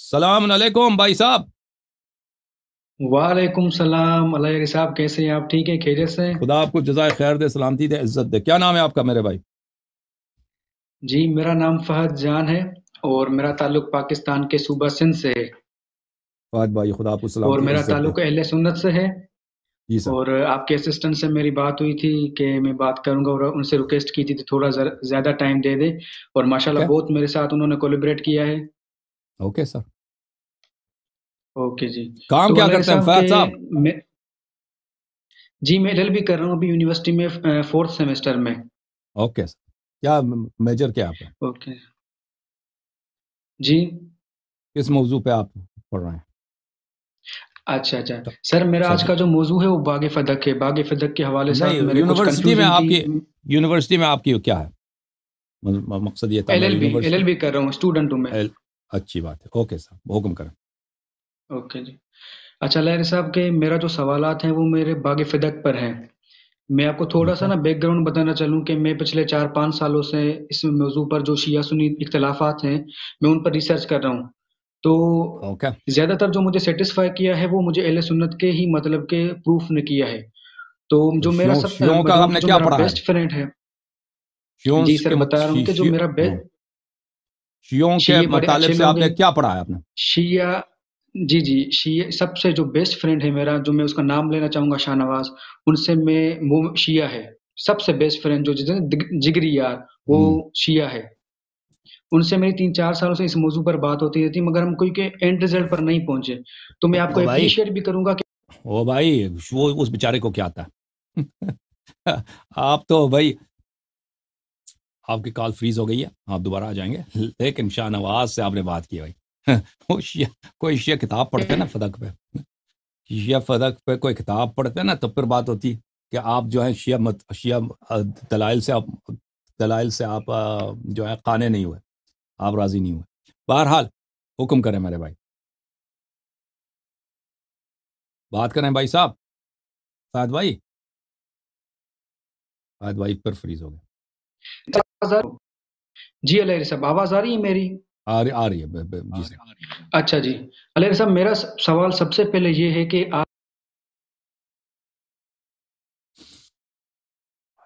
سلام علیکم بھائی صاحب وعلیکم السلام علیہ صاحب کیسے ہیں آپ ٹھیک ہیں خیریت سے خدا آپ کو جزائے خیر دے سلامتی دے عزت دے کیا نام ہے آپ کا میرے بھائی جی میرا نام فہد جان ہے اور میرا تعلق پاکستان کے صوبہ سندھ سے ہے فہد بھائی خدا آپ کو سلام اور میرا تعلق اہل سنت سے ہے جی اور آپ کے اسسٹنٹ سے میری بات ہوئی تھی کہ میں بات کروں گا اور ان سے ریکویسٹ کی تھی تھوڑا زیادہ ٹائم دے دے اور ماشاءاللہ بہت میرے ساتھ انہوں نے کولیبریٹ کیا ہے اوکے سر اوکے جی کام کیا کرتے ہیں فیض صاحب جی میں ڈل بھی کر رہا ہوں ابھی یونیورسٹی میں فورتھ سیمسٹر میں اوکے سر کیا میجر کیا آپ اوکے جی کس موضوع پہ آپ پڑھ رہے ہیں اچھا اچھا سر میرا آج کا جو موضوع ہے وہ باغ فدق ہے باغ فدق کے حوالے سے یونیورسٹی میں آپ کی یونیورسٹی میں آپ کی کیا ہے مقصد یہ تھا ایل ایل بی کر رہا ہوں اسٹوڈنٹ ہوں میں اچھی بات ہے اوکے صاحب حکم کریں اوکے جی اچھا لہر صاحب کہ میرا جو سوالات ہیں وہ میرے باغ فدق پر ہیں میں آپ کو تھوڑا سا اچھا۔ نا بیک گراؤنڈ بتانا چلوں کہ میں پچھلے چار پانچ سالوں سے اس موضوع پر جو شیعہ سنی اختلافات ہیں میں ان پر ریسرچ کر رہا ہوں تو okay. زیادہ تر جو مجھے سیٹسفائی کیا ہے وہ مجھے اہل سنت کے ہی مطلب کے پروف نے کیا ہے تو جو میرا سب سے بیسٹ فرینڈ ہے جی سر بتا رہا ہوں کہ جو میرا بیسٹ شیعوں کے مطالب سے آپ نے کیا پڑھا ہے آپ نے شیعہ جی جی شیعہ سب سے جو بیسٹ فرینڈ ہے میرا جو میں اس کا نام لینا چاہوں گا شاہ نواز ان سے میں وہ شیعہ ہے سب سے بیسٹ فرینڈ جو جتنے جگری یار وہ شیعہ ہے ان سے میری تین چار سالوں سے اس موضوع پر بات ہوتی رہتی مگر ہم کوئی کہ اینڈ ریزلٹ پر نہیں پہنچے تو میں آپ کو اپریشیٹ بھی کروں گا کہ او بھائی وہ اس بیچارے کو کیا آتا ہے آپ تو بھائی آپ کی کال فریز ہو گئی ہے آپ دوبارہ آ جائیں گے لیکن شاہ نواز سے آپ نے بات کی بھائی کوئی شیعہ کتاب پڑھتے نا فدق پہ شیعہ فدق پہ کوئی کتاب پڑھتے ہیں نا تو پھر بات ہوتی ہے کہ آپ جو ہے شیعہ مت شیعہ دلائل سے آپ دلائل سے آپ جو ہے کانے نہیں ہوئے آپ راضی نہیں ہوئے بہرحال حکم کریں میرے بھائی بات کریں بھائی صاحب فہد بھائی فہد بھائی پھر فریز ہو گئے جی۔, جی علیہ صاحب آواز آ رہی ہے میری آ رہی ہے جی اچھا جی علیہ صاحب میرا سوال سب سے پہلے یہ ہے کہ آپ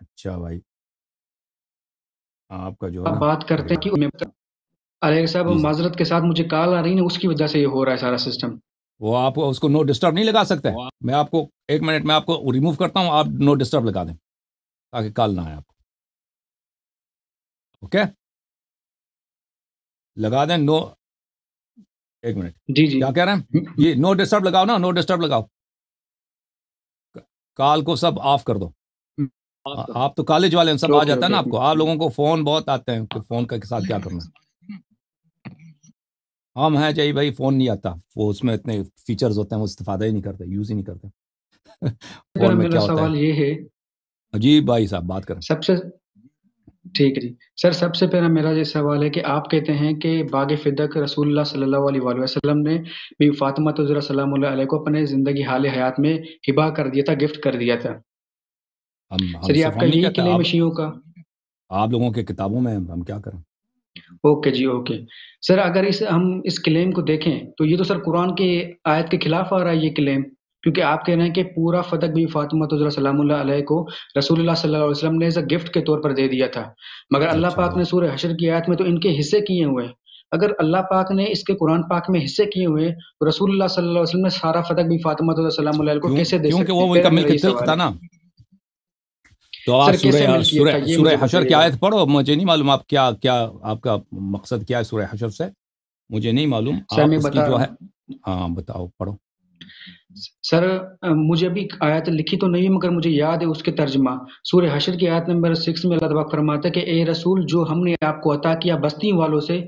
اچھا بھائی آپ کا جو بات کرتے ہیں علیہ جی صاحب معذرت کے ساتھ مجھے کال آ رہی ہے اس کی وجہ سے یہ ہو رہا ہے سارا سسٹم وہ آپ اس کو نو ڈسٹرب نہیں لگا سکتے میں آپ کو ایک منٹ میں آپ کو ریموو کرتا ہوں آپ نو ڈسٹرب لگا دیں تاکہ کال نہ آئے آپ اوکے لگا دیں نو ایک منٹ جی جی کیا کہہ رہے ہیں یہ نو ڈسٹرب لگاؤ نا نو ڈسٹرب لگاؤ کال کو سب آف کر دو آپ تو کالج والے سب آ جاتا ہے نا آپ کو آپ لوگوں کو فون بہت آتے ہیں کہ فون کا کے ساتھ کیا کرنا ہم ہیں چاہیے جی بھائی فون نہیں آتا وہ اس میں اتنے فیچرز ہوتے ہیں وہ استفادہ ہی نہیں کرتے یوز ہی نہیں کرتے فون میں کیا ہوتا ہے عجیب بھائی صاحب بات کریں سب سے ٹھیک ہے جی سر سب سے پہلا میرا یہ سوال ہے کہ آپ کہتے ہیں کہ باغ فدق رسول اللہ صلی اللہ علیہ وآلہ وسلم نے بی فاطمہ تجرا سلام اللہ علیہ کو اپنے زندگی حال حیات میں ہبا کر دیا تھا گفٹ کر دیا تھا سر یہ آپ کا لیے قلعہ مشیوں کا آپ لوگوں کے کتابوں میں ہم کیا کریں اوکے جی اوکے سر اگر اس ہم اس کلیم کو دیکھیں تو یہ تو سر قرآن کے آیت کے خلاف آ رہا ہے یہ کلیم کیونکہ آپ کہہ رہے ہیں کہ پورا فتق بھی فاطمہ تو سلام اللہ علیہ کو رسول اللہ صلی اللہ علیہ وسلم نے گفٹ کے طور پر دے دیا تھا مگر اللہ اچھا۔ پاک نے سورہ حشر کی آیت میں تو ان کے حصے کیے ہوئے اگر اللہ پاک نے اس کے قرآن پاک میں حصے کیے ہوئے تو رسول اللہ صلی اللہ علیہ وسلم نے سارا فتق بھی فاطمہ تو سلام اللہ علیہ کو کیسے دے سکتے وہ مکمل قطعہ تھا نا تو آپ سورہ حشر کی آیت پڑھو مجھے نہیں معلوم آپ کیا کیا آپ کا مقصد کیا ہے سورہ حشر سے مجھے نہیں معلوم آپ اس کی جو ہے ہاں بتاؤ پڑھو سر مجھے ابھی آیت لکھی تو نہیں مگر مجھے یاد ہے اس کے ترجمہ سورہ حشر کی آیت نمبر سکس میں اللہ فرماتا ہے کہ اے رسول جو ہم نے آپ کو عطا کیا بستی والوں سے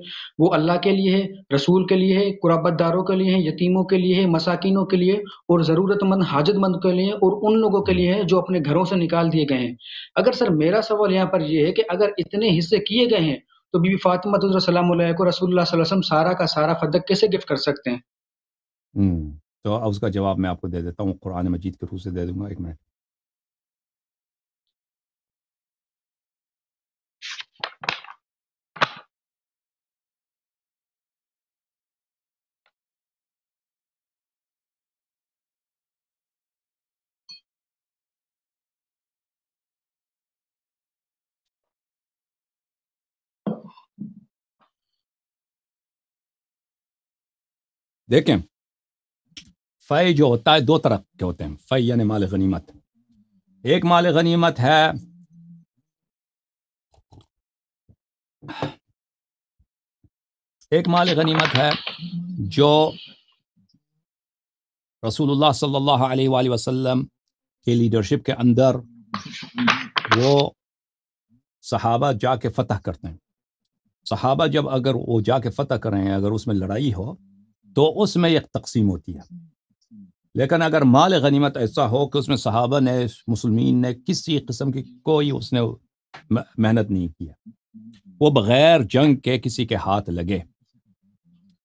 وہ اللہ کے لیے ہے رسول کے لیے قرابت داروں کے لیے ہے یتیموں کے لیے ہے مساکینوں کے لیے اور ضرورت مند حاجت مند کے لیے اور ان لوگوں کے لیے ہے جو اپنے گھروں سے نکال دیے گئے ہیں اگر سر میرا سوال یہاں پر یہ ہے کہ اگر اتنے حصے کیے گئے ہیں تو بی بی فاطمہ علیہ اللہ کو رسول اللہ وسلم سارا کا سارا فدق کیسے گفٹ کر سکتے ہیں تو اس کا جواب میں آپ کو دے دیتا ہوں قرآن مجید کے روح سے دے دوں گا ایک منٹ دیکھیں ف جو ہوتا ہے دو طرح کے ہوتے ہیں فع یعنی مال غنیمت ایک مال غنیمت ہے ایک مال غنیمت ہے جو رسول اللہ صلی اللہ علیہ وآلہ وسلم کے لیڈرشپ کے اندر وہ صحابہ جا کے فتح کرتے ہیں صحابہ جب اگر وہ جا کے فتح کریں اگر اس میں لڑائی ہو تو اس میں ایک تقسیم ہوتی ہے لیکن اگر مال غنیمت ایسا ہو کہ اس میں صحابہ نے مسلمین نے کسی قسم کی کوئی اس نے محنت نہیں کیا وہ بغیر جنگ کے کسی کے ہاتھ لگے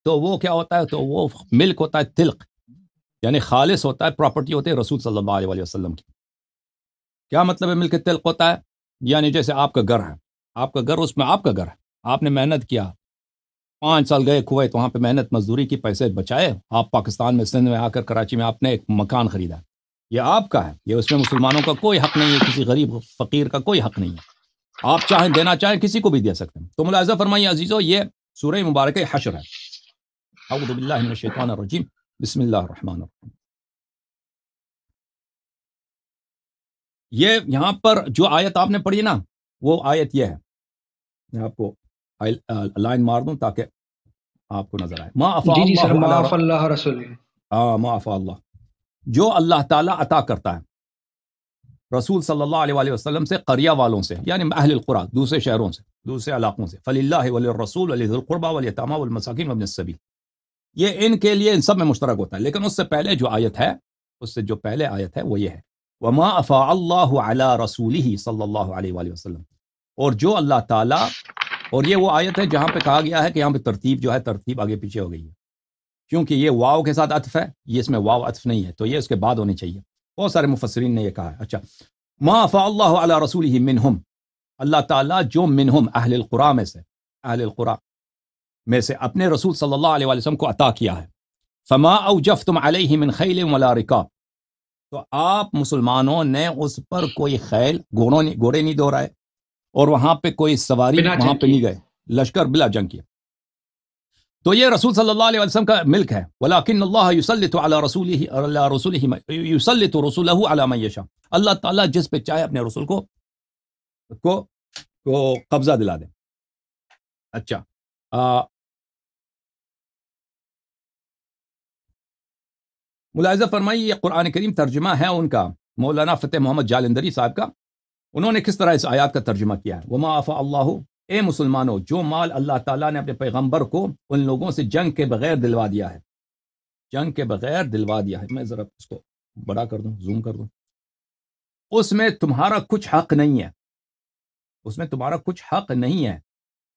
تو وہ کیا ہوتا ہے تو وہ ملک ہوتا ہے تلق یعنی خالص ہوتا ہے پراپرٹی ہوتی ہے رسول صلی اللہ علیہ وسلم کی کیا مطلب ہے ملک تلق ہوتا ہے یعنی جیسے آپ کا گھر ہے آپ کا گھر اس میں آپ کا گھر ہے آپ نے محنت کیا پانچ سال گئے کویت وہاں پہ محنت مزدوری کی پیسے بچائے آپ پاکستان میں سندھ میں آ کر کراچی میں آپ نے ایک مکان خریدا یہ آپ کا ہے یہ اس میں مسلمانوں کا کوئی حق نہیں ہے کسی غریب فقیر کا کوئی حق نہیں ہے آپ چاہیں دینا چاہیں کسی کو بھی دے سکتے ہیں تو ملازہ فرمائیے عزیز یہ سورہ مبارک حشر ہے بسم اللہ الرحمن الرحیم یہ یہاں پر جو آیت آپ نے پڑھی نا وہ آیت یہ ہے میں آپ کو لائن مار دوں تاکہ آپ کو نظر آئے جی، جی، ہاں جو اللہ تعالیٰ عطا کرتا ہے رسول صلی اللہ علیہ وآلہ وسلم سے قریہ والوں سے یعنی اہل القرا دوسرے شہروں سے دوسرے علاقوں سے فلی اللہ ولی رسول علیہ القربہ صبی یہ ان کے لیے ان سب میں مشترک ہوتا ہے لیکن اس سے پہلے جو آیت ہے اس سے جو پہلے آیت ہے وہ یہ ہے وما افا اللہ رسول ہی صلی اللہ علیہ وآلہ وسلم اور جو اللہ تعالیٰ اور یہ وہ آیت ہے جہاں پہ کہا گیا ہے کہ یہاں پہ ترتیب جو ہے ترتیب آگے پیچھے ہو گئی ہے کیونکہ یہ واؤ کے ساتھ اطف ہے یہ اس میں واؤ اطف نہیں ہے تو یہ اس کے بعد ہونی چاہیے بہت سارے مفسرین نے یہ کہا ہے اچھا ما فا اللہ علیہ رسول ہی منہم اللہ تعالیٰ جو منہم اہل القرآ میں سے اہل القراء میں سے اپنے رسول صلی اللہ علیہ وسلم کو عطا کیا ہے فما تم علیہ من خیل ولا رکا تو آپ مسلمانوں نے اس پر کوئی خیل گھوڑوں گھوڑے نہیں دوہرائے اور وہاں پہ کوئی سواری وہاں پہ نہیں گئے لشکر بلا جنگ کیا تو یہ رسول صلی اللہ علیہ وسلم کا ملک ہے ولاکن اللہ یسلط علی رسول اللہ رسول علی من یشاء اللہ تعالی جس پہ چاہے اپنے رسول کو کو کو قبضہ دلا دے اچھا ملاحظہ فرمائی یہ قرآن کریم ترجمہ ہے ان کا مولانا فتح محمد جالندری صاحب کا انہوں نے کس طرح اس آیات کا ترجمہ کیا ہے وما آفا اللہ اے مسلمانوں جو مال اللہ تعالیٰ نے اپنے پیغمبر کو ان لوگوں سے جنگ کے بغیر دلوا دیا ہے جنگ کے بغیر دلوا دیا ہے میں ذرا اس کو بڑا کر دوں زوم کر دوں اس میں تمہارا کچھ حق نہیں ہے اس میں تمہارا کچھ حق نہیں ہے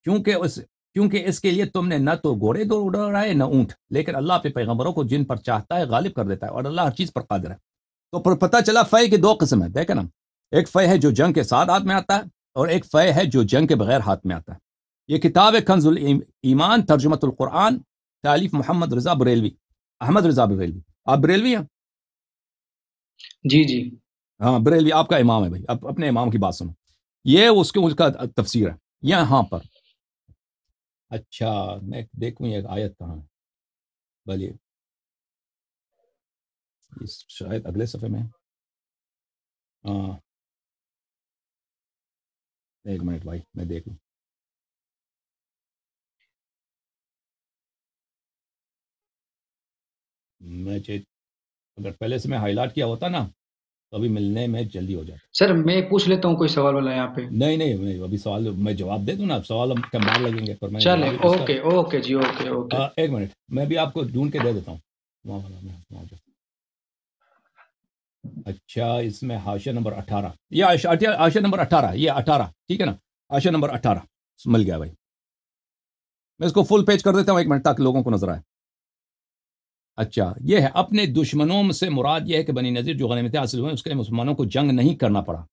کیونکہ اس کیونکہ اس کے لیے تم نے نہ تو گھوڑے دو رہا ہے نہ اونٹ لیکن اللہ اپنے پیغمبروں کو جن پر چاہتا ہے غالب کر دیتا ہے اور اللہ ہر چیز پر قادر ہے تو پر پتہ چلا فے کی دو قسم ہے دیکھیں نا ایک فہ ہے جو جنگ کے ساتھ ہاتھ میں آتا ہے اور ایک فے ہے جو جنگ کے بغیر ہاتھ میں آتا ہے یہ کتاب ہے بریلوی احمد رضا بریلوی آپ بریلوی بریلوی ہیں جی جی ہاں آپ کا امام ہے بھائی آپ اپنے امام کی بات سنو یہ اس کے اس کا تفسیر ہے یہاں پر اچھا میں دیکھوں یہ آیت کہاں ہے بلیے شاید اگلے صفحے میں ہاں ایک منٹ بھائی میں دیکھ لوں میں اگر پہلے سے میں ہائی لائٹ کیا ہوتا نا تو ابھی ملنے میں جلدی ہو جاتا سر میں پوچھ لیتا ہوں کوئی سوال والا یہاں پہ نہیں نہیں ابھی سوال میں جواب دے دوں نا سوال لگیں گے اوکے اوکے اوکے اوکے جی ایک منٹ میں بھی آپ کو ڈھونڈ کے دے دیتا ہوں اچھا اس میں حاشہ نمبر اٹھارہ یہ حاشہ نمبر اٹھارہ یہ اٹھارہ ٹھیک ہے نا حاشہ نمبر اٹھارہ مل گیا بھائی میں اس کو فل پیج کر دیتا ہوں ایک منٹ تاکہ لوگوں کو نظر آئے اچھا یہ ہے اپنے دشمنوں سے مراد یہ ہے کہ بنی نظیر جو غنیمتیں حاصل ہوئے اس کے مسلمانوں کو جنگ نہیں کرنا پڑا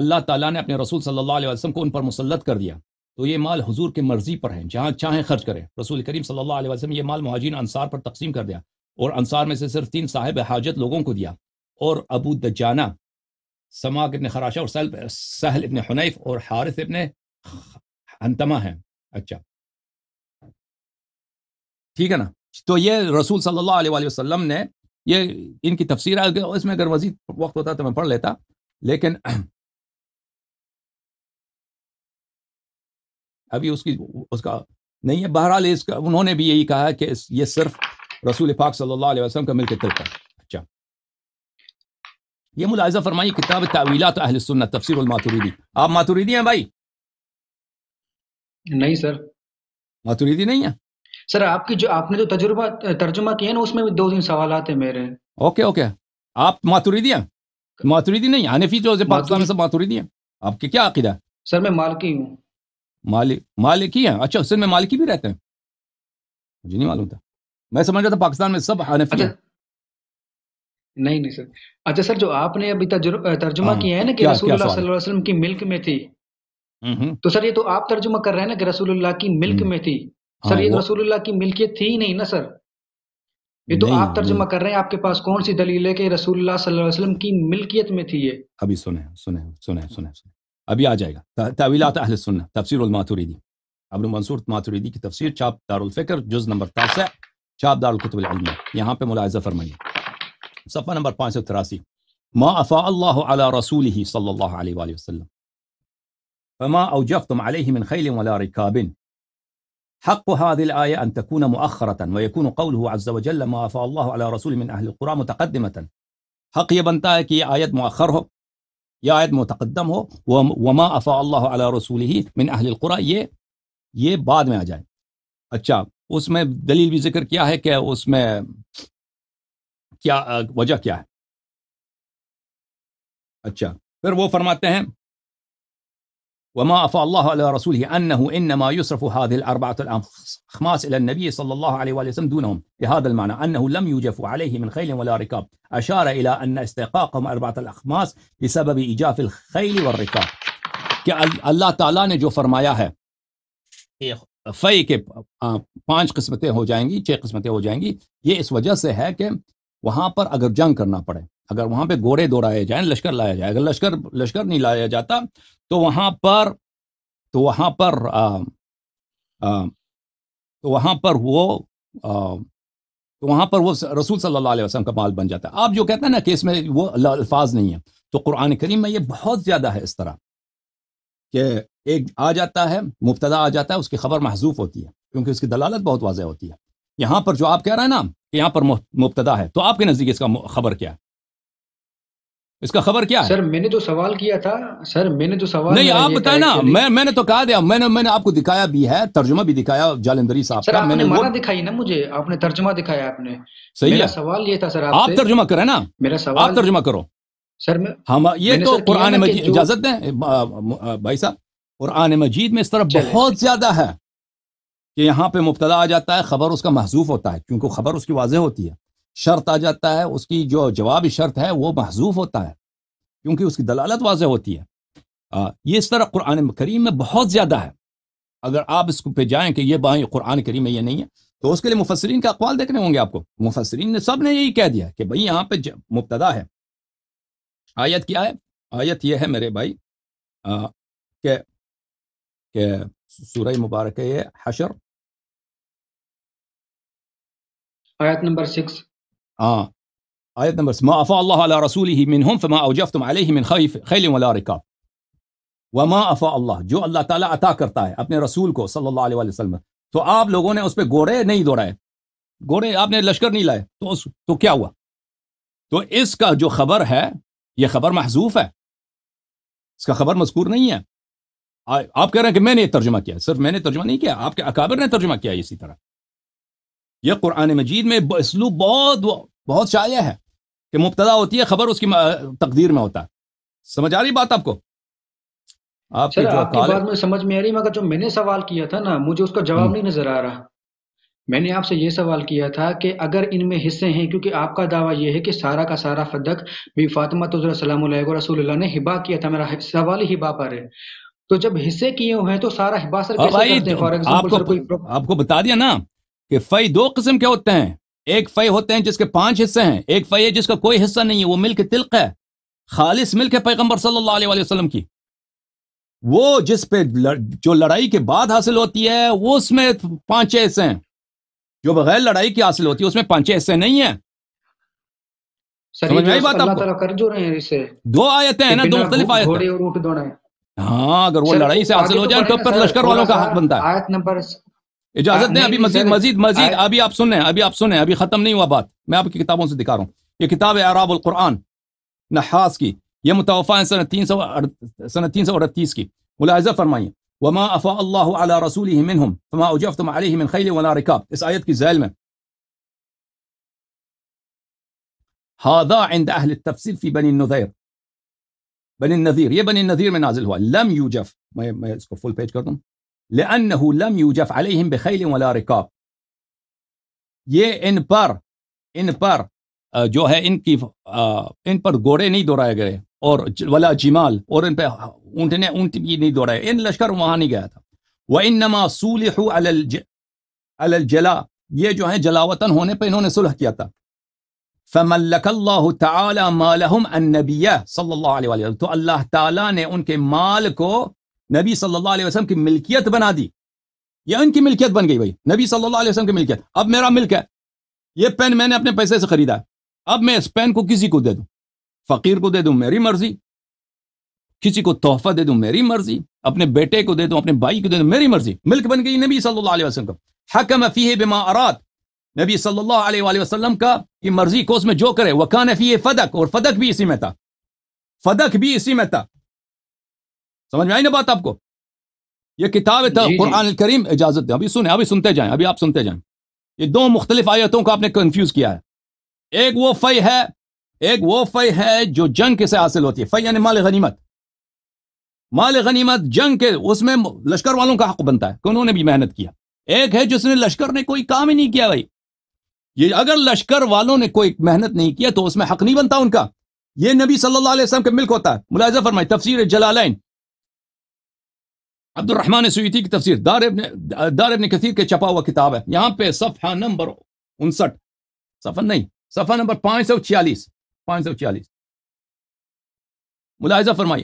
اللہ تعالیٰ نے اپنے رسول صلی اللہ علیہ وسلم کو ان پر مسلط کر دیا تو یہ مال حضور کے مرضی پر ہیں جہاں چاہیں خرچ کریں رسول کریم صلی اللہ علیہ وسلم یہ مال مہاجین انصار پر تقسیم کر دیا اور انصار میں سے صرف تین صاحب حاجت لوگوں کو دیا اور ابو دجانہ سماق ابن خراشہ اور سہل ابن حنیف اور حارث ابن انتما ہیں اچھا ٹھیک ہے نا تو یہ رسول صلی اللہ علیہ وآلہ وسلم نے یہ ان کی تفصیرہ اس میں اگر مزید وقت ہوتا تو میں پڑھ لیتا لیکن ابھی اس کی اس کا نہیں ہے بہرحال اس کا انہوں نے بھی یہی کہا کہ یہ صرف رسول پاک صلی اللہ علیہ وسلم کا مل کے طریقہ ہے یہ ملاحظہ فرمائیے کتاب تعویلات اہل سنت تفسیر الماتوریدی آپ ماتوریدی ہیں بھائی نہیں سر ماتوریدی نہیں ہے سر آپ کی جو آپ نے جو تجربہ ترجمہ کیا نا اس میں دو تین سوالات ہیں میرے اوکے اوکے آپ ماتوریدی ہیں ماتوریدی نہیں حنفی جو پاکستان سے ماتوریدی ہیں آپ کے کیا عقیدہ ہے سر میں مالکی ہوں مالک مالکی ہیں اچھا سر میں مالکی بھی رہتے ہیں مجھے نہیں معلوم تھا میں سمجھ رہا تھا پاکستان میں سب حنفی ہیں اچھا، نہیں نہیں سر اچھا سر جو آپ نے ابھی ترجمہ ہاں۔ کیا ہے نا کہ رسول اللہ صلی اللہ علیہ وسلم کی ملک میں تھی تو سر یہ تو آپ ترجمہ کر رہے ہیں نا کہ رسول اللہ کی ملک میں تھی ہاں، سر یہ رسول اللہ کی ملکیت تھی نہیں نا سر یہ تو آپ ترجمہ کر رہے ہیں آپ کے پاس کون سی دلیل ہے کہ رسول اللہ صلی اللہ علیہ وسلم کی ملکیت میں تھی یہ ابھی سنیں سنیں سنیں سنیں ابھی آ جائے گا تعویلات اہل سنہ تفسیر الماتوریدی ابن منصور ماتوریدی کی تفسیر چاپ دار الفکر جز نمبر تاسع چاپ دار الکتب العلمی یہاں پہ ملاحظہ فرمائیے صفحه نمبر 583 ما افاء الله على رسوله صلى الله عليه واله وسلم فما اوجفتم عليه من خيل ولا ركاب حق هذه الآية أن تكون مؤخرة ويكون قوله عز وجل ما أفاء الله على رسول من أهل القرى متقدمة حق ये बनता है कि ये आयत मؤخر हो यह आयत मुतकदम हो वमा अफा अल्लाह يه रसूलिही ما جاي कुरा ये ये बाद में आ जाए अच्छा उसमें दलील भी کیا وجہ کیا ہے اچھا پھر وہ فرماتے ہیں وما افا الله على رسوله أنه إنما يصرف هذه الأربعة الأخماس إلى النبي صلى الله عليه وآله وسلم دونهم بهذا المعنى أنه لم يجف عليه من خيل ولا ركاب أشار إلى أن استحقاقهم أربعة الأخماس بسبب إيجاف الخيل والركاب کہ اللہ कि अल्लाह ताला ने जो फरमाया کے پانچ قسمتیں ہو جائیں گی چھ قسمتیں ہو جائیں گی یہ اس وجہ سے ہے کہ وہاں پر اگر جنگ کرنا پڑے اگر وہاں پہ گھوڑے دوڑائے جائیں لشکر لایا جائے اگر لشکر لشکر نہیں لایا جاتا تو وہاں پر تو وہاں پر آ, آ, تو وہاں پر وہ آ, تو وہاں پر وہ رسول صلی اللہ علیہ وسلم کا مال بن جاتا ہے آپ جو کہتے ہیں نا کہ اس میں وہ الفاظ نہیں ہے تو قرآن کریم میں یہ بہت زیادہ ہے اس طرح کہ ایک آ جاتا ہے مبتدا آ جاتا ہے اس کی خبر محضوف ہوتی ہے کیونکہ اس کی دلالت بہت واضح ہوتی ہے یہاں پر جو آپ کہہ رہا ہے نا کہ یہاں پر مبتدا ہے تو آپ کے نزدیک اس کا خبر کیا ہے اس کا خبر کیا ہے سر میں نے جو سوال کیا تھا سر میں نے سوال نہیں آپ بتائیں نا میں میں نے تو کہا دیا میں نے میں نے آپ کو دکھایا بھی ہے ترجمہ بھی دکھایا جالندری صاحب کا مجھے آپ نے ترجمہ دکھایا آپ نے صحیح ہے سوال یہ تھا سر آپ ترجمہ کریں نا میرا سوال آپ ترجمہ کرو سر ہم یہ تو قرآن مجید اجازت دیں بھائی صاحب قرآن مجید میں اس طرح بہت زیادہ ہے کہ یہاں پہ مبتدا آ جاتا ہے خبر اس کا محضوف ہوتا ہے کیونکہ خبر اس کی واضح ہوتی ہے شرط آ جاتا ہے اس کی جو جواب شرط ہے وہ محضوف ہوتا ہے کیونکہ اس کی دلالت واضح ہوتی ہے یہ اس طرح قرآن کریم میں بہت زیادہ ہے اگر آپ اس پہ جائیں کہ یہ بائیں قرآن کریم میں یہ نہیں ہے تو اس کے لیے مفسرین کا اقوال دیکھنے ہوں گے آپ کو مفسرین نے سب نے یہی کہہ دیا کہ بھائی یہاں پہ مبتدا ہے آیت کیا ہے آیت یہ ہے میرے بھائی کہ سورہ مبارک حشر آیت نمبر ہاں، نمبر ما فما من ولا وما جو اللہ تعالیٰ عطا کرتا ہے اپنے رسول کو صلی اللہ علیہ وسلم تو آپ لوگوں نے اس پہ گورے نہیں دوڑائے گورے آپ نے لشکر نہیں لائے تو اس تو کیا ہوا تو اس کا جو خبر ہے یہ خبر محصوف ہے اس کا خبر مذکور نہیں ہے آپ کہہ رہے ہیں کہ میں نے ترجمہ کیا صرف میں نے ترجمہ نہیں کیا آپ کے اکابر نے ترجمہ کیا اسی طرح یہ قرآن مجید میں اسلوب بہت بہت شائع ہے کہ مبتدا ہوتی ہے خبر اس کی تقدیر میں ہوتا ہے سمجھ آ رہی بات آپ کو آپ کی جو بات میں سمجھ میں آ رہی مگر جو میں نے سوال کیا تھا نا مجھے اس کا جواب نہیں نظر آ رہا میں نے آپ سے یہ سوال کیا تھا کہ اگر ان میں حصے ہیں کیونکہ آپ کا دعویٰ یہ ہے کہ سارا کا سارا فدق بھی فاطمہ تزر السلام علیہ رسول اللہ نے ہبا کیا تھا میرا سوال ہی ہبا پر ہے تو جب حصے کیے ہوئے ہیں تو سارا ہبا سر آپ کو بتا دیا نا کہ فی دو قسم کے ہوتے ہیں ایک فی ہوتے ہیں جس کے پانچ حصے ہیں ایک فی ہے جس کا کوئی حصہ نہیں ہے وہ ملک تلق ہے خالص پیغمبر صلی اللہ علیہ وسلم کی وہ جس پہ جو لڑائی کے بعد حاصل ہوتی ہے وہ اس میں پانچ حصے ہیں جو بغیر لڑائی کی حاصل ہوتی ہے اس میں پانچ حصے نہیں ہیں بات دو آیتیں ہیں نا دو مختلف ہاں اگر وہ لڑائی سے حاصل ہو جائے تو لشکر والوں کا حق بنتا ہے آیت نمبر اجازت دیں آه، ابھی مزید مزید مزید ابھی آپ سنیں ابھی آپ سنیں ابھی ختم نہیں ہوا بات میں آپ کی کتابوں سے دکھا رہا ہوں یہ کتاب اعراب القرآن نحاس کی یہ متوفہ ہے سن تین سو اڑتیس کی ملاحظہ فرمائیے وما أَفَاءَ اللَّهُ عَلَىٰ رَسُولِهِ مِنْهُمْ فما اجفتم عَلَيْهِ من خَيْلِ ولا رِكَاب اس آیت کی زیل میں هذا عند أَهْلِ التَّفْسِيرِ فِي بنی النُّذَيْر بنی النَّذِيرِ یہ بنی النَّذِيرِ میں نازل ہوا لم یوجف میں اس کو فل پیج کر دوں لأنه لم يوجف عليهم ولا یہ ان ان پر پر جو ہے ان ان ان ان کی پر نہیں نہیں نہیں دوڑائے دوڑائے گئے اور اور ولا جمال پہ اونٹنے اونٹ بھی لشکر وہاں گیا تھا یہ جو جلاوطن ہونے پہ انہوں نے صلح کیا تھا صلی اللہ علیہ وآلہ تو اللہ تعالیٰ نے ان کے مال کو نبی صلی اللہ علیہ وسلم کی ملکیت بنا دی یہ ان کی ملکیت بن گئی بھائی نبی صلی اللہ علیہ وسلم کی ملکیت اب میرا ملک ہے یہ پین میں نے اپنے پیسے سے خریدا ہے اب میں اس پین کو کسی کو دے دوں فقیر کو دے دوں میری مرضی کسی کو تحفہ دے دوں میری مرضی اپنے بیٹے کو دے دوں اپنے بھائی کو دے دوں میری مرضی ملک بن گئی نبی صلی اللہ علیہ وسلم کا حکم فیہ بما اراد نبی صلی اللہ علیہ وآلہ وسلم کا کی مرضی کو اس میں جو کرے وکان فیہ فدق اور فدق بھی اسی میں تھا فدق بھی اسی میں تھا سمجھ میں آئی نا بات آپ کو یہ کتاب جی، جی۔ قرآن کریم اجازت دیں ابھی سنیں ابھی سنتے جائیں ابھی آپ سنتے جائیں یہ دو مختلف آیتوں کو آپ نے کنفیوز کیا ہے ایک وہ فی ہے ایک وہ فی ہے جو جنگ سے حاصل ہوتی ہے فی یعنی مال غنیمت مال غنیمت جنگ کے اس میں لشکر والوں کا حق بنتا ہے کہ انہوں نے بھی محنت کیا ایک ہے جس نے لشکر نے کوئی کام ہی نہیں کیا بھائی یہ اگر لشکر والوں نے کوئی محنت نہیں کیا تو اس میں حق نہیں بنتا ان کا یہ نبی صلی اللہ علیہ وسلم کے ملک ہوتا ہے ملازم فرمائے تفسیر جلالین عبد الرحمن سویتی کی تفسیر دار ابن کثیر کے چھپا ہوا کتاب ہے یہاں پہ صفحہ نمبر انسٹھ صفحہ نہیں صفحہ نمبر پانچ سو پانچ سو چھیالیس ملاحظہ فرمائی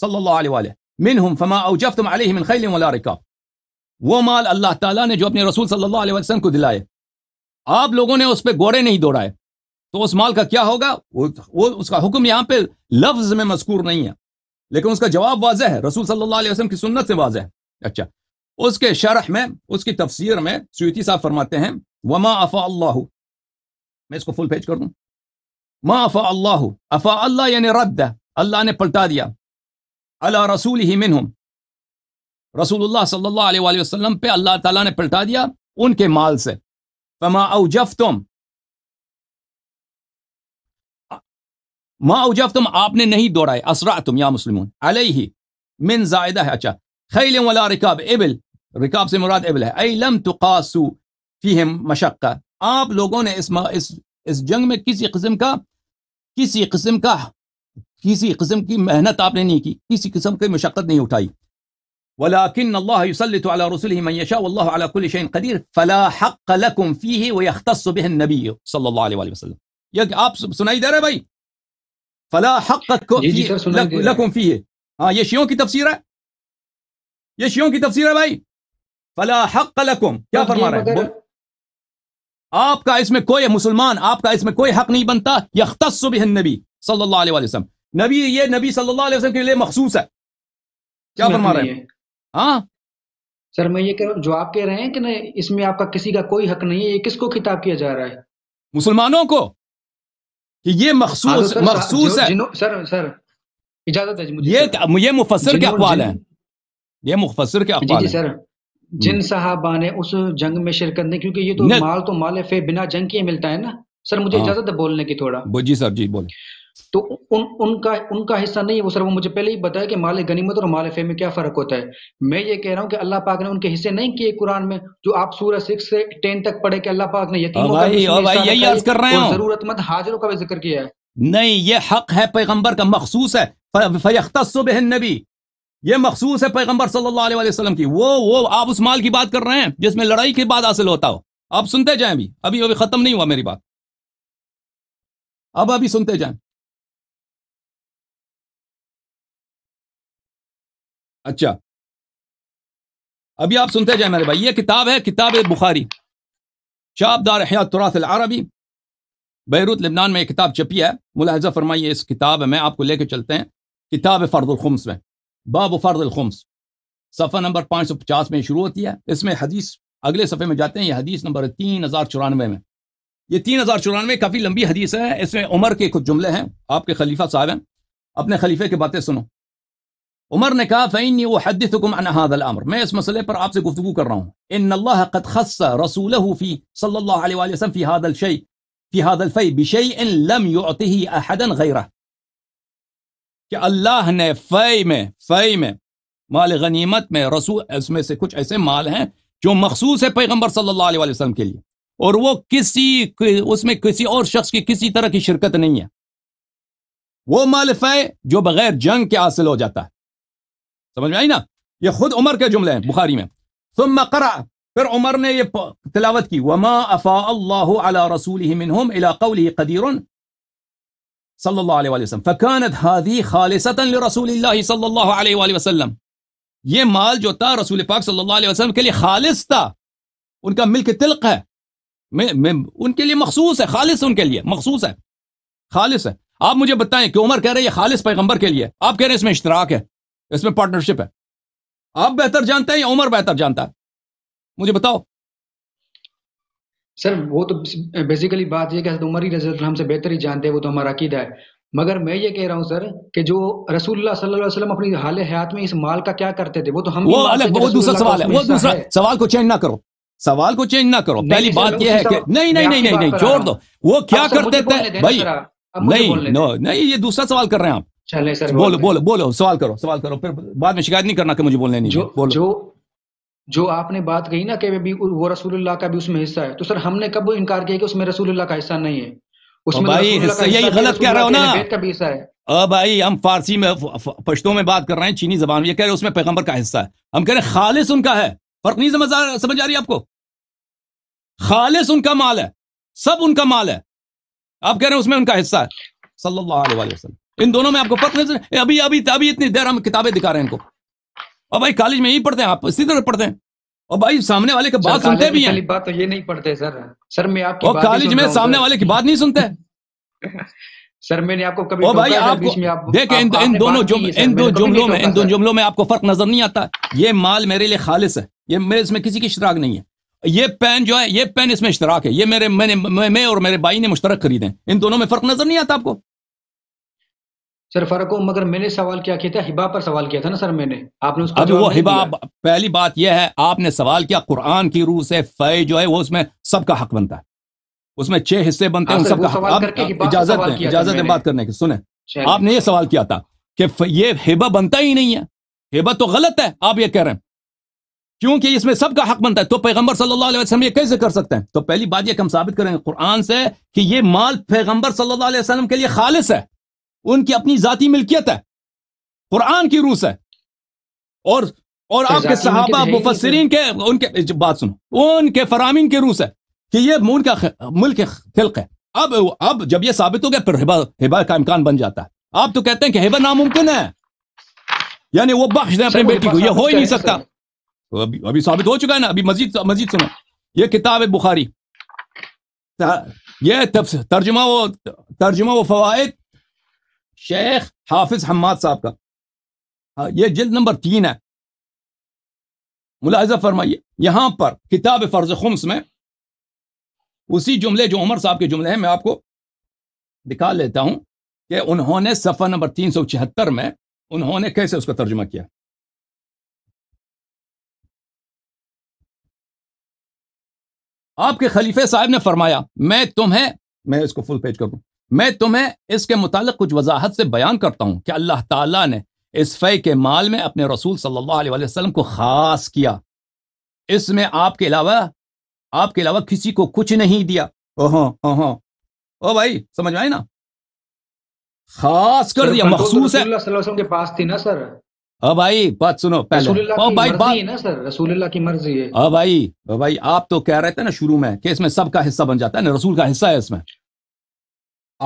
صلی اللہ علیہ وآلہ منہم فما اوجفتم علیہ من خیل رکاب وہ مال اللہ تعالیٰ نے جو اپنے رسول صلی اللہ علیہ وسلم کو دلائے آپ لوگوں نے اس پہ گوڑے نہیں دوڑائے تو اس مال کا کیا ہوگا وہ اس کا حکم یہاں پہ لفظ میں مذکور نہیں ہے لیکن اس کا جواب واضح ہے رسول صلی اللہ علیہ وسلم کی سنت سے واضح ہے اچھا اس کے شرح میں اس کی تفسیر میں سویتی صاحب فرماتے ہیں وما افا اللہ میں اس کو فل پیج کر دوں ما افا اللہ افا اللہ یعنی رد اللہ نے پلٹا دیا اللہ رسول ہی منہم رسول اللہ صلی اللہ علیہ وآلہ وسلم پہ اللہ تعالیٰ نے پلٹا دیا ان کے مال سے فما اوجفتم ما تم آپ نے نہیں دوڑائے اسرا تم یا مسلمون علیہ من زائدہ ہے اچھا خیل ولا رکاب ابل رکاب سے مراد ابل ہے لم تقاسو فیہم مشقہ آپ لوگوں نے اس, اس اس جنگ میں کسی قسم کا کسی قسم کا کسی قسم کی محنت آپ نے نہیں کی کسی قسم کی مشقت نہیں اٹھائی ولكن الله يسلط على على رسله من يشاء والله كل شيء قدير فلا حق لكم فيه ويختص ولاکن اللہ صلی اللہ علیہ وسلم آپ سنائی دے رہے بھائی فلا حق لکم فیہ جی ہاں یہ شیوں کی تفسیر ہے یہ شیوں کی تفسیر ہے بھائی فلا حق لکم کیا فرما رہے ہیں آپ کا اس میں کوئی مسلمان آپ کا اس میں کوئی حق نہیں بنتا یختص بہ نبی صلی اللہ علیہ وسلم نبی یہ نبی صلی اللہ علیہ وسلم کے لیے مخصوص ہے کیا فرما رہے ہیں ہاں سر میں یہ کہہ رہا ہوں جو آپ کہہ رہے ہیں کہ اس میں آپ کا کسی کا کوئی حق نہیں ہے یہ کس کو خطاب کیا جا رہا ہے مسلمانوں کو کہ یہ مخصوص سر سر اجازت ہے اقوال ہیں یہ کے اقوال جی ہیں جی، سر جن صحابہ نے اس جنگ میں شرکت نہیں کیونکہ یہ تو مال تو مال فے بنا جنگ کے ملتا ہے نا سر مجھے ہاں۔ اجازت ہے بولنے کی تھوڑا جی سر جی تو ان ان کا ان کا حصہ نہیں ہے وہ سر وہ مجھے پہلے ہی بتایا کہ مال غنیمت اور مال فیم میں کیا فرق ہوتا ہے میں یہ کہہ رہا ہوں کہ اللہ پاک نے ان کے حصے نہیں کیے قرآن میں جو آپ سورہ سکس سے ٹین تک پڑھے کہ اللہ پاک نے ضرورت مند حاضروں کا بھی ذکر کیا ہے ہے نہیں یہ حق پیغمبر کا مخصوص ہے یہ مخصوص ہے پیغمبر صلی اللہ علیہ وسلم کی وہ وہ آپ اس مال کی بات کر رہے ہیں جس میں لڑائی کے بعد حاصل ہوتا ہو آپ سنتے جائیں ابھی ابھی ابھی ختم نہیں ہوا میری بات اب ابھی سنتے جائیں اچھا ابھی آپ سنتے جائیں میرے بھائی یہ کتاب ہے کتاب بخاری شاب دار تراث العربی بیروت لبنان میں ایک کتاب چپی ہے ملاحظہ فرمائیے اس کتاب میں آپ کو لے کے چلتے ہیں کتاب فرد الخمس میں باب فرد الخمس صفحہ نمبر پانچ سو پچاس میں شروع ہوتی ہے اس میں حدیث اگلے صفحے میں جاتے ہیں یہ حدیث نمبر تین ہزار چورانوے میں یہ تین ہزار چورانوے کافی لمبی حدیث ہے اس میں عمر کے کچھ جملے ہیں آپ کے خلیفہ صاحب ہیں اپنے خلیفے کی باتیں سنو عمر نے کہا الامر میں اس مسئلے پر آپ سے گفتگو کر رہا ہوں ان اللہ قد خص فی صلی اللہ علیہ وسلم فی فی فی فی لم کہ اللہ نے میں میں مال غنیمت میں رسول اس میں سے کچھ ایسے مال ہیں جو مخصوص ہے پیغمبر صلی اللہ علیہ وسلم کے لیے اور وہ کسی اس میں کسی اور شخص کی کسی طرح کی شرکت نہیں ہے وہ مال فی جو بغیر جنگ کے حاصل ہو جاتا ہے سمجھ میں آئی نا یہ خود عمر کے جملے ہیں بخاری میں ثم قرع پھر عمر نے یہ تلاوت کی وما افا اللہ علی رسوله منهم الی قوله قدیر صلی اللہ علیہ وآلہ وسلم فکانت هذه خالصه لرسول الله صلی اللہ علیہ وآلہ وسلم یہ مال جو تھا رسول پاک صلی اللہ علیہ وسلم کے لیے خالص تھا ان کا ملک تلق ہے ان کے لیے مخصوص ہے خالص ان کے لیے مخصوص ہے خالص ہے آپ مجھے بتائیں کہ عمر کہہ رہے یہ خالص پیغمبر کے لیے آپ کہہ رہے ہیں اس میں اشتراک ہے اس میں پارٹنرشپ ہے آپ بہتر جانتے ہیں یا عمر بہتر جانتا ہے مجھے بتاؤ سر وہ تو بیسیکلی بات یہ کہ عمر ہی رضی اللہ ہم سے بہتر ہی جانتے ہیں وہ تو ہمارا عقیدہ ہے مگر میں یہ کہہ رہا ہوں سر کہ جو رسول اللہ صلی اللہ علیہ وسلم اپنی حال حیات میں اس مال کا کیا کرتے تھے وہ تو ہم وہ وہ دوسرا سوال ہے وہ دوسرا سوال کو چینج نہ کرو سوال کو چینج نہ کرو پہلی بات یہ ہے کہ نہیں نہیں نہیں نہیں چھوڑ دو وہ کیا کرتے تھے بھائی نہیں نہیں یہ دوسرا سوال کر رہے ہیں آپ چلے سر بولو بولو بولو سوال کرو سوال کرو پھر بعد میں شکایت نہیں کرنا کہ مجھے بولنے نہیں جو جو آپ نے بات کہی نا کہ وہ رسول اللہ کا بھی اس میں حصہ ہے تو سر ہم نے کب انکار کیا کہ اس میں رسول اللہ کا حصہ نہیں ہے اس میں یہی غلط کہہ رہا ہو نا بھائی ہم فارسی میں میں پشتوں بات کر رہے ہیں چینی زبان میں یہ کہہ رہے اس میں پیغمبر کا حصہ ہے ہم کہہ رہے ہیں خالص ان کا ہے فرق نہیں سمجھ آ رہی آپ کو خالص ان کا مال ہے سب ان کا مال ہے آپ کہہ رہے ہیں اس میں ان کا حصہ ہے صلی اللہ علیہ وسلم ان دونوں میں آپ کو فرق نظر ابھی ابھی ابھی اتنی دیر ہم کتابیں دکھا رہے ہیں ان کو اور بھائی کالج میں ہی پڑھتے ہیں آپ اسی طرح پڑھتے ہیں اور بھائی سامنے والے کے بات سنتے بھی ہیں بات تو یہ نہیں پڑھتے سر سر میں آپ اور کالج میں سامنے والے کی بات نہیں سنتے سر میں نے آپ کو کبھی بھائی آپ دیکھیں ان دونوں ان دو جملوں میں ان دو جملوں میں آپ کو فرق نظر نہیں آتا یہ مال میرے لیے خالص ہے یہ میرے اس میں کسی کی اشتراک نہیں ہے یہ پین جو ہے یہ پین اس میں اشتراک ہے یہ میرے میں نے میں اور میرے بھائی نے مشترک خریدے ان دونوں میں فرق نظر نہیں آتا آپ کو سر فرق ہو مگر میں نے سوال کیا کیا تھا پر سوال کیا تھا نا سر میں نے آپ نے اس پہلی بات یہ ہے آپ نے سوال کیا قرآن کی روح سے فے جو ہے وہ اس میں سب کا حق بنتا ہے اس میں چھ حصے بنتے ہیں اجازت اجازت بات کرنے کی سنیں آپ نے یہ سوال کیا تھا کہ یہ ہبا بنتا ہی نہیں ہے ہبا تو غلط ہے آپ یہ کہہ رہے ہیں کیونکہ اس میں سب کا حق بنتا ہے تو پیغمبر صلی اللہ علیہ وسلم یہ کیسے کر سکتے ہیں تو پہلی بات یہ کہ ہم ثابت کریں گے قرآن سے کہ یہ مال پیغمبر صلی اللہ علیہ وسلم کے لیے خالص ہے ان کی اپنی ذاتی ملکیت ہے قرآن کی روس ہے اور اور آپ کے صحابہ مفسرین کے ان کے بات سنو ان کے فرامین کے روس ہے کہ یہ مون کا ملک خلق ہے اب اب جب یہ ثابت ہو گیا پھر ہبا کا امکان بن جاتا ہے آپ تو کہتے ہیں کہ ہیبا ناممکن ہے یعنی وہ بخش دیں اپنے بیٹی کو یہ ہو ہی نہیں سکتا ابھی ثابت ہو چکا ہے نا ابھی مزید مزید سنو یہ کتاب ہے بخاری یہ ترجمہ و ترجمہ و فوائد شیخ حافظ حماد صاحب کا ہاں یہ جلد نمبر تین ہے ملاحظہ فرمائیے یہاں پر کتاب فرض خمس میں اسی جملے جو عمر صاحب کے جملے ہیں میں آپ کو دکھا لیتا ہوں کہ انہوں نے صفحہ نمبر تین سو چہتر میں انہوں نے کیسے اس کا ترجمہ کیا آپ کے خلیفے صاحب نے فرمایا میں تمہیں میں اس کو فل پیج کر دوں میں تمہیں اس کے متعلق کچھ وضاحت سے بیان کرتا ہوں کہ اللہ تعالیٰ نے اس فے کے مال میں اپنے رسول صلی اللہ علیہ وسلم کو خاص کیا اس میں آپ کے علاوہ آپ کے علاوہ کسی کو کچھ نہیں دیا او بھائی سمجھ آئے نا خاص کر دیا مخصوص ہے ہے بھائی بھائی بھائی بات سنو پہلے رسول اللہ کی مرضی آپ تو کہہ رہے تھے نا شروع میں کہ اس میں سب کا حصہ بن جاتا ہے نا رسول کا حصہ ہے اس میں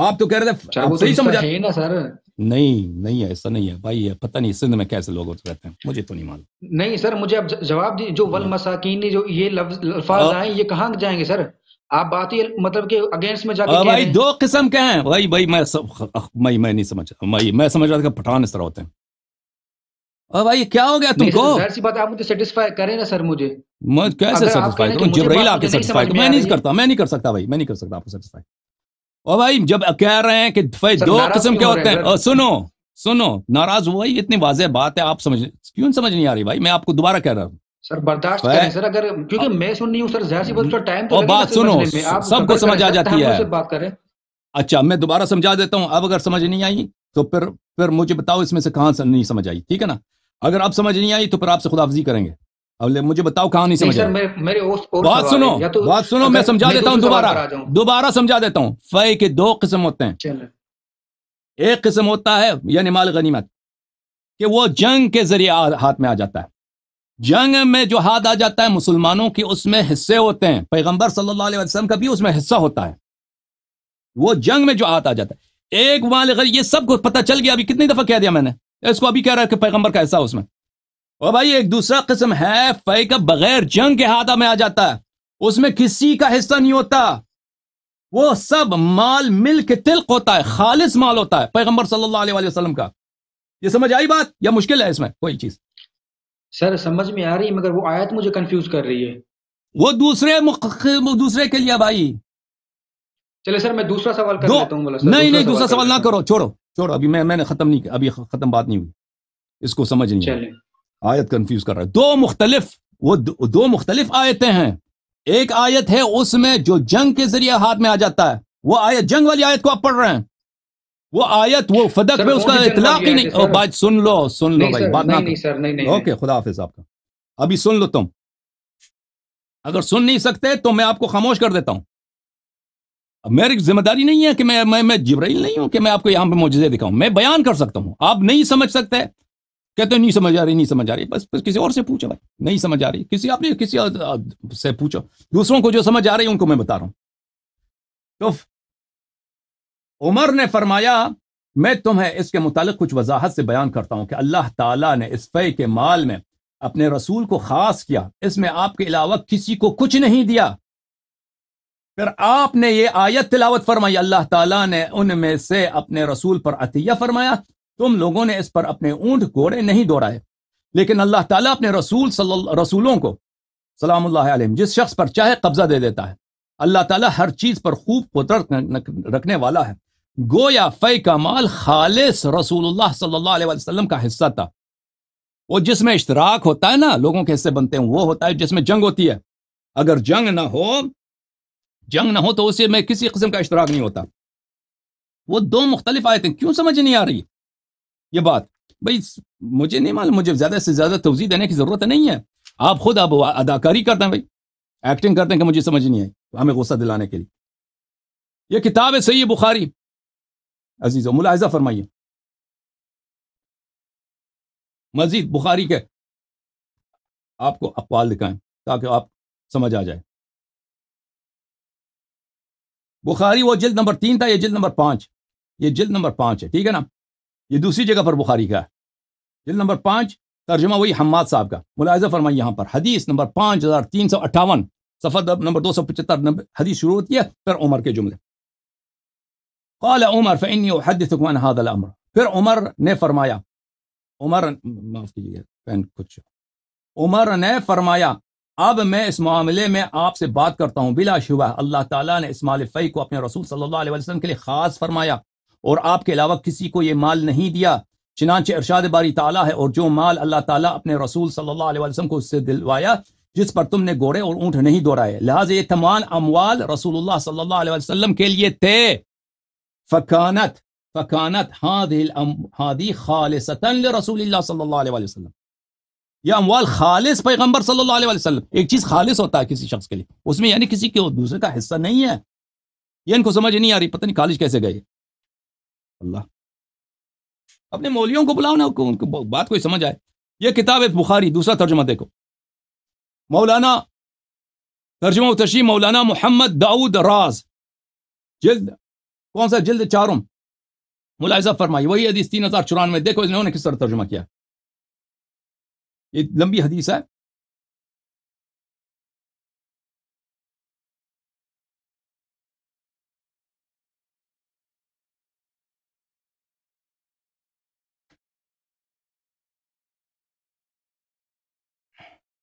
آپ تو کہہ رہے تھے صحیح سمجھا نا سر نہیں نہیں ایسا نہیں ہے بھائی ہے پتہ نہیں سندھ میں کیسے لوگ اس رہتے ہیں مجھے تو نہیں معلوم نہیں سر مجھے اب جواب دی جو ول ہاں۔ مساکین جو یہ لفظ الفاظ آئیں یہ کہاں جائیں گے سر آپ بات یہ مطلب کہ اگینسٹ میں جا کے بھائی دو قسم کے ہیں بھائی بھائی میں سب میں میں نہیں سمجھ بھائی میں سمجھ رہا تھا کہ پٹھان اس طرح ہوتے ہیں اور بھائی کیا ہو گیا تم کو ظاہر سی بات ہے آپ مجھے سیٹسفائی کریں نا سر مجھے میں کیسے سیٹسفائی کروں جبرائیل آ کے سیٹسفائی میں نہیں کرتا میں نہیں کر سکتا بھائی میں نہیں کر سکتا آپ کو سیٹسفائی او بھائی جب کہہ رہے ہیں کہ دو قسم کے ہوتے ہیں سنو سنو ناراض ہوا یہ اتنی واضح بات ہے آپ سمجھ کیوں سمجھ نہیں آ رہی بھائی میں آپ کو دوبارہ کہہ رہا ہوں سر سر برداشت کیونکہ میں سن نہیں ہوں سی بات تو سنو سب کو سمجھ آ جاتی ہے اچھا میں دوبارہ سمجھا دیتا ہوں اب اگر سمجھ نہیں آئی تو پھر پھر مجھے بتاؤ اس میں سے کہاں سے نہیں سمجھ آئی ٹھیک ہے نا اگر اب سمجھ نہیں آئی تو پھر آپ سے خدا افزی کریں گے مجھے بتاؤ کہاں نہیں بات سنو بات سنو میں سمجھا دیتا ہوں دوبارہ دوبارہ سمجھا دیتا ہوں فے کے دو قسم ہوتے ہیں ایک قسم ہوتا ہے یعنی مال غنیمت کہ وہ جنگ کے ذریعے ہاتھ میں آ جاتا ہے جنگ میں جو ہاتھ آ جاتا ہے مسلمانوں کے اس میں حصے ہوتے ہیں پیغمبر صلی اللہ علیہ وسلم کا بھی اس میں حصہ ہوتا ہے وہ جنگ میں جو ہاتھ آ جاتا ہے ایک مال غنیمت یہ سب کو پتہ چل گیا ابھی کتنی دفعہ کہہ دیا میں نے اس کو ابھی کہہ رہا ہے کہ پیغمبر کا حصہ اس میں اور بھائی ایک دوسرا قسم ہے بغیر جنگ کے ہاتھا میں آ جاتا ہے اس میں کسی کا حصہ نہیں ہوتا وہ سب مال مل کے تلق ہوتا ہے خالص مال ہوتا ہے پیغمبر صلی اللہ علیہ وسلم کا یہ سمجھ آئی بات یا مشکل ہے اس میں میں کوئی چیز سر سمجھ آ رہی مگر وہ آیت مجھے کنفیوز کر رہی ہے وہ دوسرے دوسرے کے لیے بھائی چلے سر میں دوسرا سوال کر لیتا ہوں نہیں نہیں دوسرا سوال نہ کرو چھوڑو چھوڑو ابھی میں میں نے ختم نہیں کیا ابھی ختم بات نہیں ہوئی اس کو سمجھ نہیں چلے آیت کنفیوز کر رہا ہے دو مختلف وہ دو مختلف آیتیں ہیں ایک آیت ہے اس میں جو جنگ کے ذریعے ہاتھ میں آ جاتا ہے وہ آیت جنگ والی آیت کو آپ پڑھ رہے ہیں وہ آیت وہ فدق میں اس کا کا اطلاق ہی نہیں بات بات سن سن لو لو بھائی اوکے خدا حافظ آپ ابھی سن لو تم اگر سن نہیں سکتے تو میں آپ کو خاموش کر دیتا ہوں میری ذمہ داری نہیں ہے کہ میں میں جبرائیل نہیں ہوں کہ میں آپ کو یہاں پہ مجھے دکھاؤں میں بیان کر سکتا ہوں آپ نہیں سمجھ سکتے کہتے ہیں نہیں سمجھ آ رہی نہیں سمجھ آ رہی بس کسی اور سے پوچھو بھائی نہیں سمجھ آ رہی کسی آپ نے کسی سے پوچھو دوسروں کو جو سمجھ آ رہی ان کو میں بتا رہا ہوں تو عمر نے فرمایا میں تمہیں اس کے متعلق کچھ وضاحت سے بیان کرتا ہوں کہ اللہ تعالیٰ نے اس فے کے مال میں اپنے رسول کو خاص کیا اس میں آپ کے علاوہ کسی کو کچھ نہیں دیا پھر آپ نے یہ آیت تلاوت فرمائی اللہ تعالیٰ نے ان میں سے اپنے رسول پر عطیہ فرمایا تم لوگوں نے اس پر اپنے اونٹ گھوڑے نہیں دوڑائے لیکن اللہ تعالیٰ اپنے رسول صلی اللہ رسولوں کو سلام اللہ علیہ جس شخص پر چاہے قبضہ دے دیتا ہے اللہ تعالیٰ ہر چیز پر خوب قدرت رکھنے والا ہے گو یا فی مال خالص رسول اللہ صلی اللہ علیہ وسلم کا حصہ تھا وہ جس میں اشتراک ہوتا ہے نا لوگوں کے حصے بنتے ہیں وہ ہوتا ہے جس میں جنگ ہوتی ہے اگر جنگ نہ ہو جنگ نہ ہو تو اسے میں کسی قسم کا اشتراک نہیں ہوتا وہ دو مختلف آئے کیوں سمجھ نہیں آ رہی یہ بات بھائی مجھے نہیں معلوم مجھے زیادہ سے زیادہ توضیع دینے کی ضرورت نہیں ہے آپ خود آپ اداکاری کرتے ہیں بھائی ایکٹنگ کرتے ہیں کہ مجھے سمجھ نہیں ہے ہمیں غصہ دلانے کے لیے یہ کتاب ہے صحیح بخاری عزیز و ملاحظہ فرمائیے مزید بخاری کے آپ کو اقوال دکھائیں تاکہ آپ سمجھ آ جائے بخاری وہ جلد نمبر تین تھا یہ جلد نمبر پانچ یہ جلد نمبر پانچ ہے ٹھیک ہے نا یہ دوسری جگہ پر بخاری کا ہے جل نمبر پانچ ترجمہ وہی حماد صاحب کا ملاحظہ فرمائی یہاں پر حدیث نمبر پانچ ہزار تین سو اٹھاون صفحہ نمبر دو سو پچہتر حدیث شروع ہوتی ہے پھر عمر کے جملے قال عمر الامر پھر عمر نے فرمایا عمر معاف پین کچھ عمر نے فرمایا اب میں اس معاملے میں آپ سے بات کرتا ہوں بلا شبہ اللہ تعالیٰ نے اس مال فی کو اپنے رسول صلی اللہ علیہ وسلم کے لیے خاص فرمایا اور آپ کے علاوہ کسی کو یہ مال نہیں دیا چنانچہ ارشاد باری تعالیٰ ہے اور جو مال اللہ تعالیٰ اپنے رسول صلی اللہ علیہ وسلم کو اس سے دلوایا جس پر تم نے گوڑے اور اونٹ نہیں دوڑائے لہٰذا یہ تمام اموال رسول اللہ صلی اللہ علیہ وسلم کے لیے تھے فکانت فکانت ہاد خالص رسول اللہ صلی اللہ علیہ وسلم یہ اموال خالص پیغمبر صلی اللہ علیہ وسلم ایک چیز خالص ہوتا ہے کسی شخص کے لیے اس میں یعنی کسی کے دوسرے کا حصہ نہیں ہے یہ ان کو سمجھ نہیں آ رہی پتہ نہیں کالج کیسے گئے اللہ اپنے مولیوں کو بلاؤ نا ان کو بات کوئی سمجھ آئے یہ کتاب ہے بخاری دوسرا ترجمہ دیکھو مولانا ترجمہ و تشریح مولانا محمد داؤد راز جلد کون سا جلد چارم ملاحظہ فرمائی وہی حدیث تین ہزار چورانوے دیکھو انہوں نے کس طرح ترجمہ کیا یہ لمبی حدیث ہے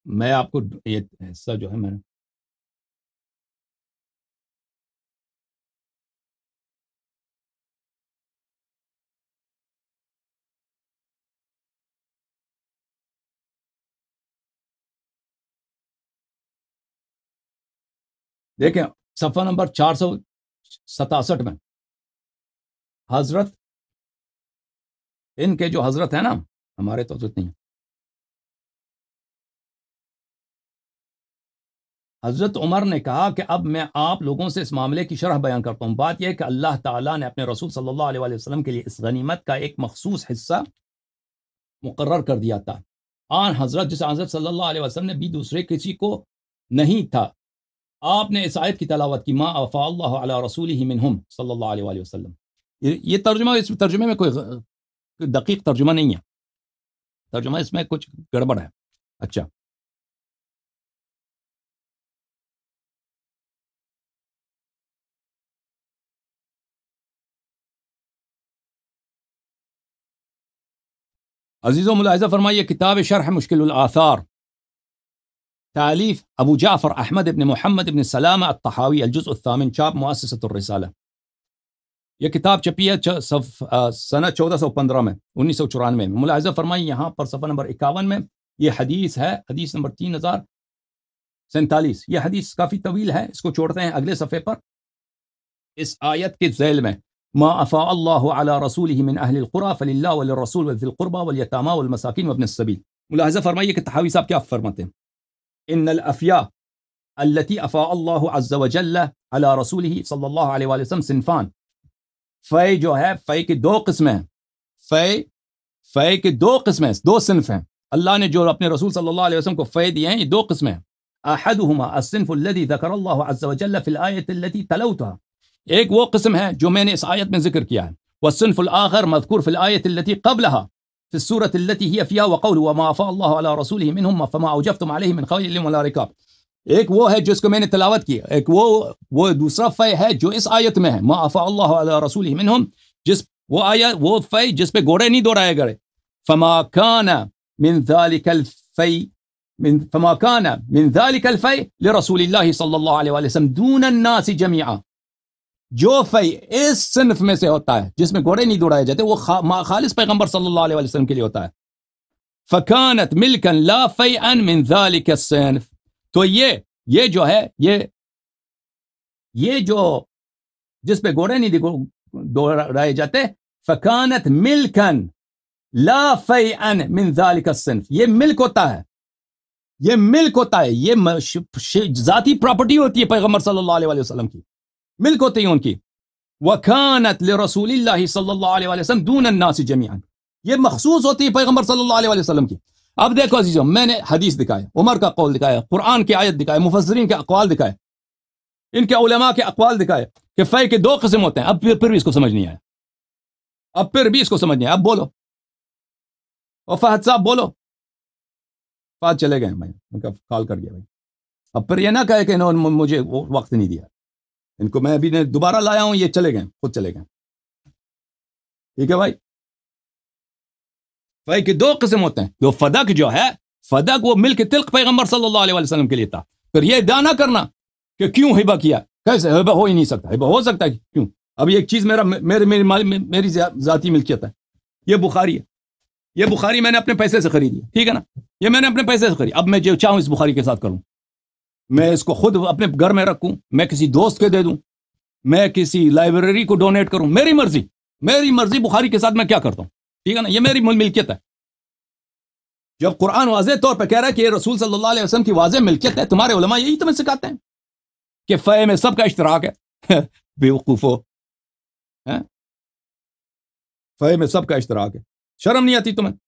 میں آپ کو یہ حصہ جو ہے میں نے دیکھیں صفحہ نمبر چار سو ستاسٹھ میں حضرت ان کے جو حضرت ہیں نا ہمارے تو نہیں ہیں حضرت عمر نے کہا کہ اب میں آپ لوگوں سے اس معاملے کی شرح بیان کرتا ہوں بات یہ کہ اللہ تعالیٰ نے اپنے رسول صلی اللہ علیہ وسلم کے لیے اس غنیمت کا ایک مخصوص حصہ مقرر کر دیا تھا آن حضرت جس حضرت صلی اللہ علیہ وسلم نے بھی دوسرے کسی کو نہیں تھا آپ نے آیت کی تلاوت کی ماں افا اللہ علیہ رسول ہی منہم صلی اللہ علیہ وسلم یہ ترجمہ اس ترجمے میں کوئی دقیق ترجمہ نہیں ہے ترجمہ اس میں کچھ گڑبڑ ہے اچھا عزیز و ملاحظہ فرمائیے کتاب شرح مشکل الآثار تعلیف ابو جعفر احمد ابن محمد ابن سلام الطحاوی الجزء الثامن چاپ مواصل الرسالہ یہ کتاب چپی ہے سنہ چودہ سو پندرہ میں انیس سو چورانوے میں ملاحظہ فرمائی یہاں پر صفحہ نمبر اکاون میں یہ حدیث ہے حدیث نمبر تین ہزار سینتالیس یہ حدیث کافی طویل ہے اس کو چھوڑتے ہیں اگلے صفحے پر اس آیت کے ذیل میں ما أفاء الله على رسوله من أهل القرى فلله وللرسول وذي القربى واليتامى والمساكين وابن السبيل ملاحظة فرمائية کہ تحاوی صاحب کیا فرماتے ان الأفياء التي افاء الله عز وجل على رسوله صلى الله عليه وآله وسلم صنفان فأي جو ہے فی کی دو قسمیں ہیں فی دو قسمیں دو سنف ہیں اللہ نے جو اپنے رسول صلى الله عليه وسلم کو فی دیا ہیں یہ دو قسمیں ہیں احدهما الصنف الذي ذكر الله عز وجل في الايه التي تلوتها ايك إيه وقسمها جومينيس آية بنذكرك يعني والصنف الآخر مذكور في الآية التي قبلها في السورة التي هي فيها وقوله وما أفاء الله على رسوله منهم فما أوجفتم عليه من خيل ولا ركاب ایک وہ ہے جس کو میں نے تلاوت کی ایک وہ وہ دوسرا فے ہے جو اس آية آیت میں ہے ما أفاء الله على رسوله منهم جس وہ آیا آية، وہ فے جس پہ گھوڑے نہیں دوڑائے گئے فما كان من ذلك الفي من فما كان من ذلك الفي لرسول الله صلى الله عليه وسلم دون الناس جميعا جو فی اس صنف میں سے ہوتا ہے جس میں گھوڑے نہیں دوڑائے جاتے وہ خالص پیغمبر صلی اللہ علیہ وسلم کے لیے ہوتا ہے فکانت ملکن لا فی ان من ذالک الصنف تو یہ یہ جو ہے یہ یہ جو جس پہ گھوڑے نہیں دوڑائے جاتے فکانت ملکن لا فی ان من ذالک الصنف یہ ملک ہوتا ہے یہ ملک ہوتا ہے یہ ذاتی پراپرٹی ہوتی ہے پیغمبر صلی اللہ علیہ وسلم کی ملک ہوتی ہیں ان کی وکانت رسول اللہ صلی اللہ علیہ وسلم دون الناس جمیان یہ مخصوص ہوتی ہے پیغمبر صلی اللہ علیہ وسلم کی اب دیکھو میں نے حدیث دکھایا عمر کا قول دکھایا قرآن کی آیت دکھایا مفسرین کے اقوال دکھائے ان کے علماء کے اقوال دکھائے کہ فی کے دو قسم ہوتے ہیں اب پھر پھر بھی اس کو سمجھ نہیں آیا اب پھر بھی اس کو سمجھ نہیں آیا اب بولو اور فہد صاحب بولو فہد چلے گئے ہیں بھائی کال کر گیا بھائی اب پھر یہ نہ کہے کہ انہوں نے مجھے وقت نہیں دیا ان کو میں ابھی نے دوبارہ لایا ہوں یہ چلے گئے خود چلے گئے ٹھیک ہے بھائی بھائی کے دو قسم ہوتے ہیں جو فدق جو ہے فدق وہ مل کے تلق پیغمبر صلی اللہ علیہ وسلم کے لیے تھا پھر یہ دانا نہ کرنا کہ کیوں ہیبا کیا کیسے ہو ہی نہیں سکتا ہیبا ہو سکتا ہے کیوں اب یہ چیز میرا میرے میری ذاتی ملکیت ہے یہ بخاری ہے یہ بخاری میں نے اپنے پیسے سے خریدی ٹھیک ہے نا یہ میں نے اپنے پیسے سے خریدی اب میں جو چاہوں اس بخاری کے ساتھ کروں میں اس کو خود اپنے گھر میں رکھوں میں کسی دوست کے دے دوں میں کسی لائبریری کو ڈونیٹ کروں میری مرضی میری مرضی بخاری کے ساتھ میں کیا کرتا ہوں ٹھیک ہے نا یہ میری ملکیت ہے جب قرآن واضح طور پہ کہہ رہا ہے کہ یہ رسول صلی اللہ علیہ وسلم کی واضح ملکیت ہے تمہارے علماء یہی تمہیں سکھاتے ہیں کہ میں سب کا اشتراک ہے بے وقوف ہو ہاں؟ فے میں سب کا اشتراک ہے شرم نہیں آتی تمہیں